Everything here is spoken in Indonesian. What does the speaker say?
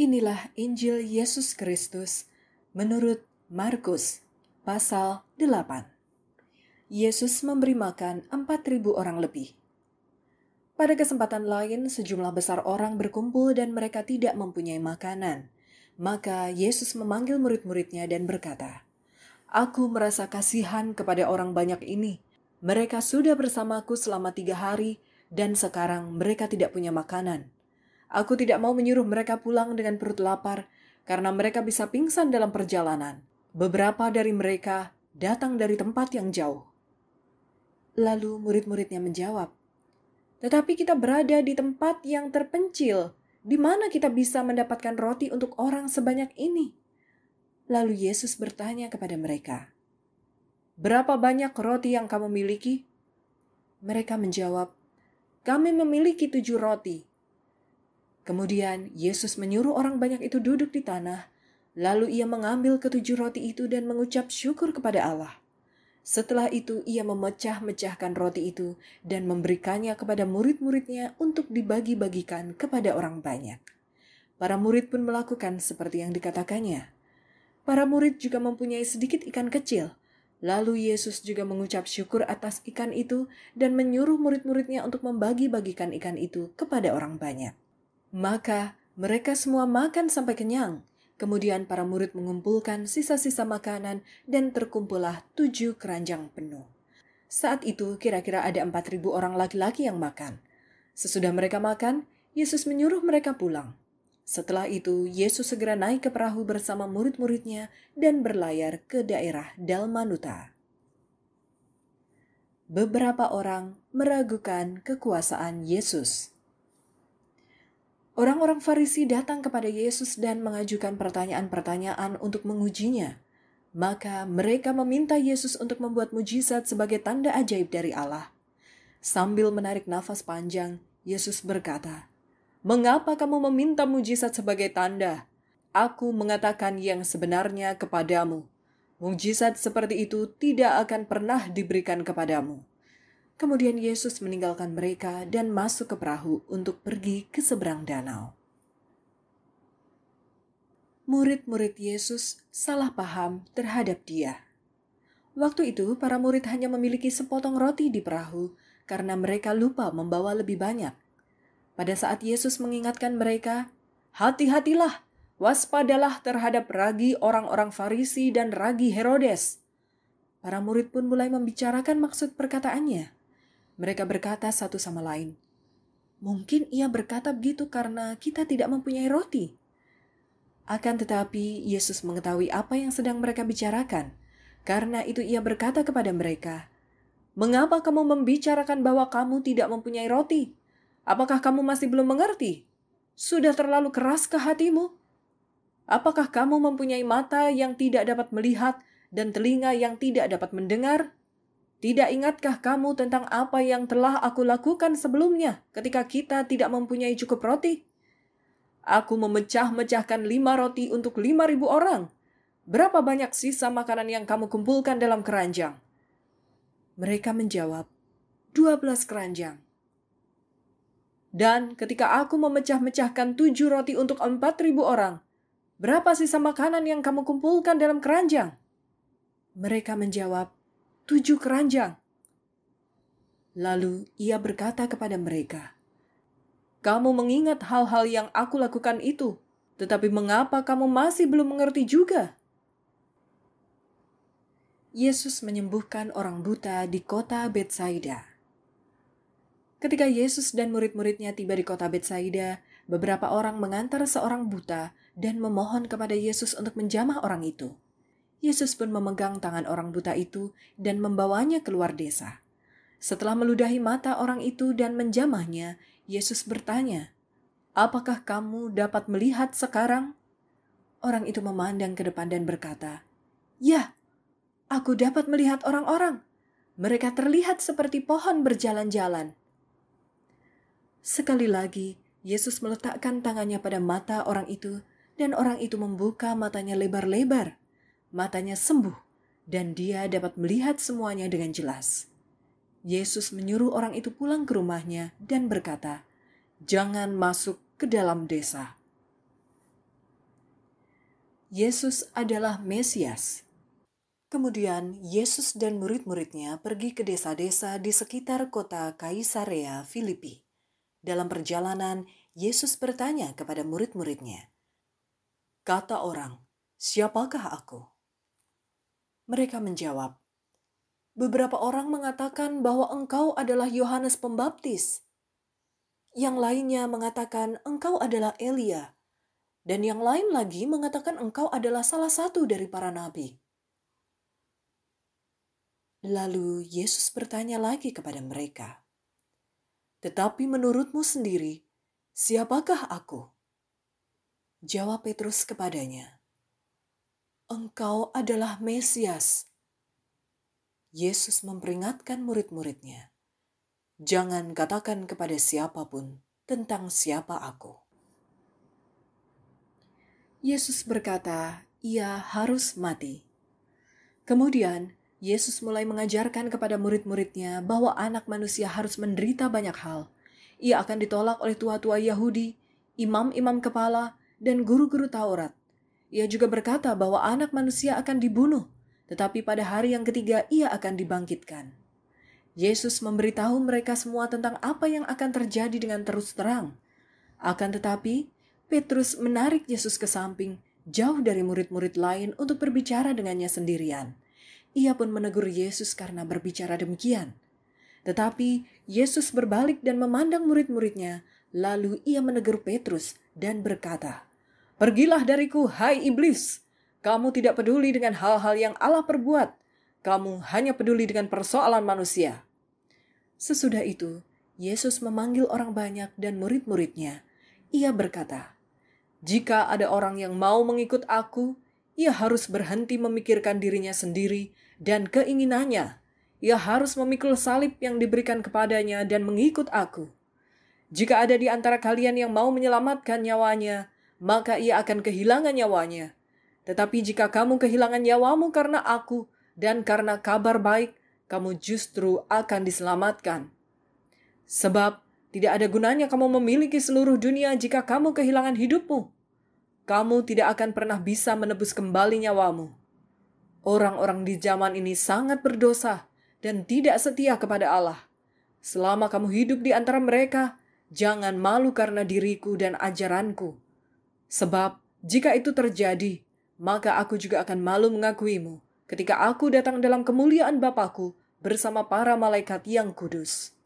Inilah Injil Yesus Kristus menurut Markus pasal 8. Yesus memberi makan 4000 orang lebih. Pada kesempatan lain sejumlah besar orang berkumpul dan mereka tidak mempunyai makanan. Maka Yesus memanggil murid-muridnya dan berkata, "Aku merasa kasihan kepada orang banyak ini. Mereka sudah bersamaku selama tiga hari, dan sekarang mereka tidak punya makanan. Aku tidak mau menyuruh mereka pulang dengan perut lapar karena mereka bisa pingsan dalam perjalanan. Beberapa dari mereka datang dari tempat yang jauh. Lalu murid-muridnya menjawab, "Tetapi kita berada di tempat yang terpencil, di mana kita bisa mendapatkan roti untuk orang sebanyak ini?" Lalu Yesus bertanya kepada mereka, "Berapa banyak roti yang kamu miliki?" Mereka menjawab, "Kami memiliki tujuh roti." Kemudian Yesus menyuruh orang banyak itu duduk di tanah, lalu ia mengambil ketujuh roti itu dan mengucap syukur kepada Allah. Setelah itu ia memecah-mecahkan roti itu dan memberikannya kepada murid-muridnya untuk dibagi-bagikan kepada orang banyak. Para murid pun melakukan seperti yang dikatakannya. Para murid juga mempunyai sedikit ikan kecil. Lalu Yesus juga mengucap syukur atas ikan itu dan menyuruh murid-muridnya untuk membagi-bagikan ikan itu kepada orang banyak. Maka mereka semua makan sampai kenyang. Kemudian para murid mengumpulkan sisa-sisa makanan dan terkumpullah tujuh keranjang penuh. Saat itu kira-kira ada empat ribu orang laki-laki yang makan. Sesudah mereka makan, Yesus menyuruh mereka pulang. Setelah itu, Yesus segera naik ke perahu bersama murid-muridnya dan berlayar ke daerah Dalmanuta. Beberapa orang meragukan kekuasaan Yesus. Orang-orang Farisi datang kepada Yesus dan mengajukan pertanyaan-pertanyaan untuk mengujinya. Maka mereka meminta Yesus untuk membuat mujizat sebagai tanda ajaib dari Allah. Sambil menarik nafas panjang, Yesus berkata, "Mengapa kamu meminta mujizat sebagai tanda? Aku mengatakan yang sebenarnya kepadamu. Mujizat seperti itu tidak akan pernah diberikan kepadamu." Kemudian Yesus meninggalkan mereka dan masuk ke perahu untuk pergi ke seberang danau. Murid-murid Yesus salah paham terhadap Dia. Waktu itu, para murid hanya memiliki sepotong roti di perahu karena mereka lupa membawa lebih banyak. Pada saat Yesus mengingatkan mereka, "Hati-hatilah, waspadalah terhadap ragi orang-orang Farisi dan ragi Herodes." Para murid pun mulai membicarakan maksud perkataannya. Mereka berkata satu sama lain, "Mungkin ia berkata begitu karena kita tidak mempunyai roti." Akan tetapi, Yesus mengetahui apa yang sedang mereka bicarakan. Karena itu, ia berkata kepada mereka, "Mengapa kamu membicarakan bahwa kamu tidak mempunyai roti? Apakah kamu masih belum mengerti? Sudah terlalu keras ke hatimu? Apakah kamu mempunyai mata yang tidak dapat melihat dan telinga yang tidak dapat mendengar?" Tidak ingatkah kamu tentang apa yang telah aku lakukan sebelumnya ketika kita tidak mempunyai cukup roti? Aku memecah-mecahkan lima roti untuk lima ribu orang. Berapa banyak sisa makanan yang kamu kumpulkan dalam keranjang? Mereka menjawab, dua belas keranjang. Dan ketika aku memecah-mecahkan tujuh roti untuk empat ribu orang, berapa sisa makanan yang kamu kumpulkan dalam keranjang? Mereka menjawab, tujuh keranjang. Lalu ia berkata kepada mereka, "Kamu mengingat hal-hal yang aku lakukan itu, tetapi mengapa kamu masih belum mengerti juga?" Yesus menyembuhkan orang buta di kota Betsaida. Ketika Yesus dan murid-muridnya tiba di kota Betsaida, beberapa orang mengantar seorang buta dan memohon kepada Yesus untuk menjamah orang itu. Yesus pun memegang tangan orang buta itu dan membawanya keluar desa. Setelah meludahi mata orang itu dan menjamahnya, Yesus bertanya, "Apakah kamu dapat melihat sekarang?" Orang itu memandang ke depan dan berkata, "Ya, aku dapat melihat orang-orang. Mereka terlihat seperti pohon berjalan-jalan." Sekali lagi, Yesus meletakkan tangannya pada mata orang itu, dan orang itu membuka matanya lebar-lebar matanya sembuh, dan dia dapat melihat semuanya dengan jelas. Yesus menyuruh orang itu pulang ke rumahnya dan berkata, "Jangan masuk ke dalam desa." Yesus adalah Mesias. Kemudian Yesus dan murid-muridnya pergi ke desa-desa di sekitar kota Kaisarea Filipi. Dalam perjalanan, Yesus bertanya kepada murid-muridnya, "Kata orang, siapakah aku?" Mereka menjawab, Beberapa orang mengatakan bahwa engkau adalah Yohanes Pembaptis. Yang lainnya mengatakan engkau adalah Elia. Dan yang lain lagi mengatakan engkau adalah salah satu dari para nabi. Lalu Yesus bertanya lagi kepada mereka, "Tetapi menurutmu sendiri, siapakah aku?" Jawab Petrus kepadanya, engkau adalah Mesias. Yesus memperingatkan murid-muridnya, jangan katakan kepada siapapun tentang siapa aku. Yesus berkata, ia harus mati. Kemudian, Yesus mulai mengajarkan kepada murid-muridnya bahwa anak manusia harus menderita banyak hal. Ia akan ditolak oleh tua-tua Yahudi, imam-imam kepala, dan guru-guru Taurat. Ia juga berkata bahwa anak manusia akan dibunuh, tetapi pada hari yang ketiga ia akan dibangkitkan. Yesus memberitahu mereka semua tentang apa yang akan terjadi dengan terus terang. Akan tetapi, Petrus menarik Yesus ke samping, jauh dari murid-murid lain untuk berbicara dengannya sendirian. Ia pun menegur Yesus karena berbicara demikian. Tetapi Yesus berbalik dan memandang murid-muridnya, lalu ia menegur Petrus dan berkata, Pergilah dariku, hai iblis! Kamu tidak peduli dengan hal-hal yang Allah perbuat. Kamu hanya peduli dengan persoalan manusia. Sesudah itu, Yesus memanggil orang banyak dan murid-muridnya. Ia berkata, "Jika ada orang yang mau mengikut Aku, ia harus berhenti memikirkan dirinya sendiri dan keinginannya. Ia harus memikul salib yang diberikan kepadanya dan mengikut Aku. Jika ada di antara kalian yang mau menyelamatkan nyawanya, maka ia akan kehilangan nyawanya. Tetapi jika kamu kehilangan nyawamu karena aku dan karena kabar baik, kamu justru akan diselamatkan. Sebab tidak ada gunanya kamu memiliki seluruh dunia jika kamu kehilangan hidupmu. Kamu tidak akan pernah bisa menebus kembali nyawamu. Orang-orang di zaman ini sangat berdosa dan tidak setia kepada Allah. Selama kamu hidup di antara mereka, jangan malu karena diriku dan ajaranku. Sebab jika itu terjadi, maka aku juga akan malu mengakuimu ketika aku datang dalam kemuliaan Bapakku bersama para malaikat yang kudus.